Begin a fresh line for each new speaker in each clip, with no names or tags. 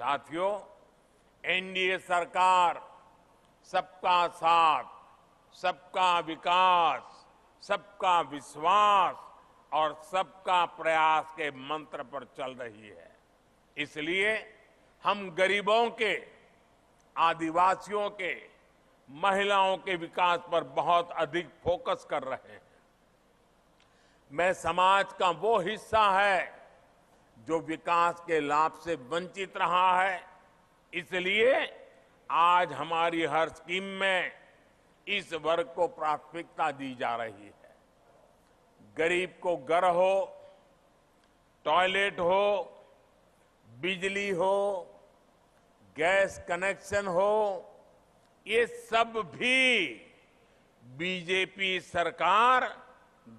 साथियों एनडीए सरकार सबका साथ सबका विकास सबका विश्वास और सबका प्रयास के मंत्र पर चल रही है इसलिए हम गरीबों के आदिवासियों के महिलाओं के विकास पर बहुत अधिक फोकस कर रहे हैं मैं समाज का वो हिस्सा है जो विकास के लाभ से वंचित रहा है इसलिए आज हमारी हर स्कीम में इस वर्ग को प्राथमिकता दी जा रही है गरीब को घर हो टॉयलेट हो बिजली हो गैस कनेक्शन हो ये सब भी बीजेपी सरकार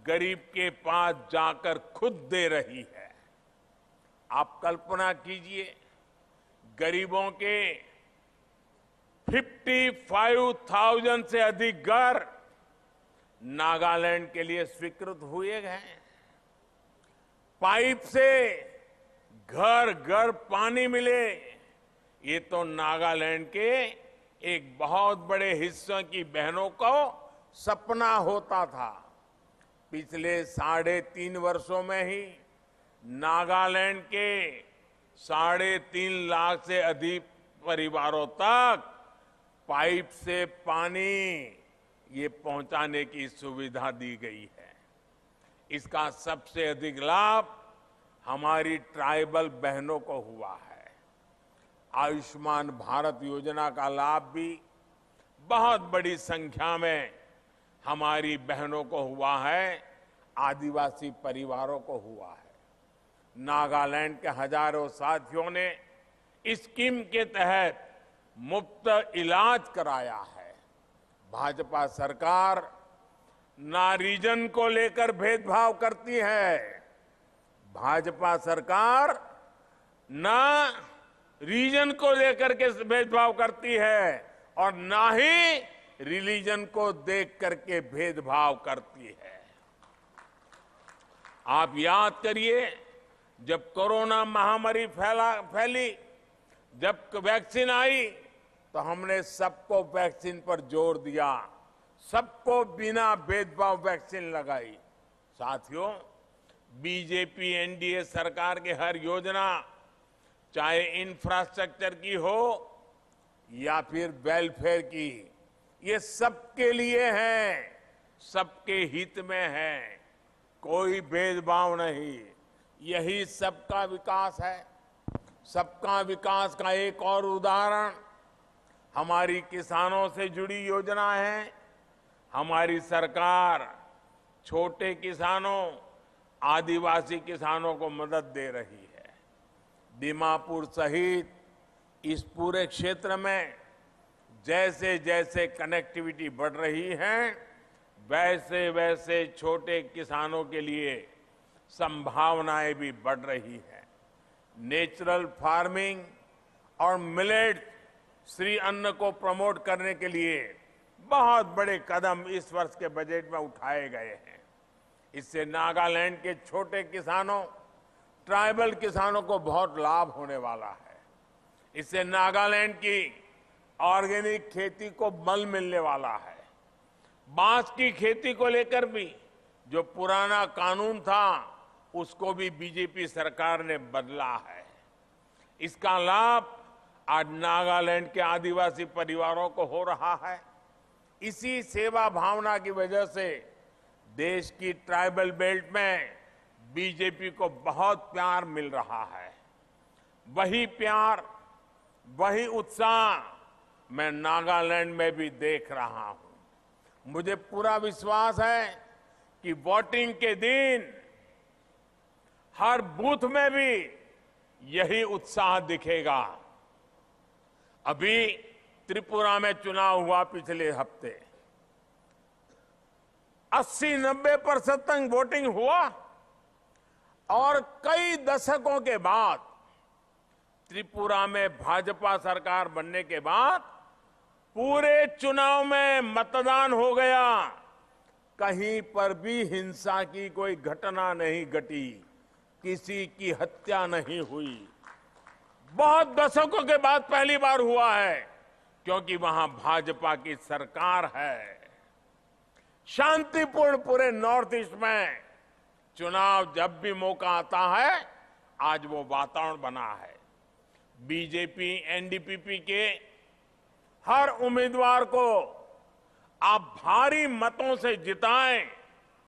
गरीब के पास जाकर खुद दे रही है आप कल्पना कीजिए गरीबों के 55,000 से अधिक घर नागालैंड के लिए स्वीकृत हुए हैं पाइप से घर घर पानी मिले ये तो नागालैंड के एक बहुत बड़े हिस्सों की बहनों को सपना होता था पिछले साढ़े तीन वर्षों में ही नागालैंड के साढ़े तीन लाख से अधिक परिवारों तक पाइप से पानी ये पहुंचाने की सुविधा दी गई है इसका सबसे अधिक लाभ हमारी ट्राइबल बहनों को हुआ है आयुष्मान भारत योजना का लाभ भी बहुत बड़ी संख्या में हमारी बहनों को हुआ है आदिवासी परिवारों को हुआ है नागालैंड के हजारों साथियों ने स्कीम के तहत मुफ्त इलाज कराया है भाजपा सरकार नारीजन को लेकर भेदभाव करती है भाजपा सरकार ना रीजन को लेकर के भेदभाव करती है और ना ही रिलीजन को देख करके भेदभाव करती है आप याद करिए जब कोरोना महामारी फैला फैली जब वैक्सीन आई तो हमने सबको वैक्सीन पर जोर दिया सबको बिना भेदभाव वैक्सीन लगाई साथियों बीजेपी एनडीए सरकार की हर योजना चाहे इंफ्रास्ट्रक्चर की हो या फिर वेलफेयर की ये सबके लिए है सबके हित में है कोई भेदभाव नहीं यही सबका विकास है सबका विकास का एक और उदाहरण हमारी किसानों से जुड़ी योजना है हमारी सरकार छोटे किसानों आदिवासी किसानों को मदद दे रही है दीमापुर सहित इस पूरे क्षेत्र में जैसे जैसे कनेक्टिविटी बढ़ रही है वैसे वैसे छोटे किसानों के लिए संभावनाएं भी बढ़ रही है नेचुरल फार्मिंग और मिलेट श्री अन्न को प्रमोट करने के लिए बहुत बड़े कदम इस वर्ष के बजट में उठाए गए हैं इससे नागालैंड के छोटे किसानों ट्राइबल किसानों को बहुत लाभ होने वाला है इससे नागालैंड की ऑर्गेनिक खेती को बल मिलने वाला है बांस की खेती को लेकर भी जो पुराना कानून था उसको भी बीजेपी सरकार ने बदला है इसका लाभ आज नागालैंड के आदिवासी परिवारों को हो रहा है इसी सेवा भावना की वजह से देश की ट्राइबल बेल्ट में बीजेपी को बहुत प्यार मिल रहा है वही प्यार वही उत्साह मैं नागालैंड में भी देख रहा हूं मुझे पूरा विश्वास है कि वोटिंग के दिन हर बूथ में भी यही उत्साह दिखेगा अभी त्रिपुरा में चुनाव हुआ पिछले हफ्ते 80-90 प्रतिशत तक वोटिंग हुआ और कई दशकों के बाद त्रिपुरा में भाजपा सरकार बनने के बाद पूरे चुनाव में मतदान हो गया कहीं पर भी हिंसा की कोई घटना नहीं घटी किसी की हत्या नहीं हुई बहुत दशकों के बाद पहली बार हुआ है क्योंकि वहां भाजपा की सरकार है शांतिपूर्ण पूरे नॉर्थ ईस्ट में चुनाव जब भी मौका आता है आज वो वातावरण बना है बीजेपी एनडीपीपी के हर उम्मीदवार को आप भारी मतों से जिताएं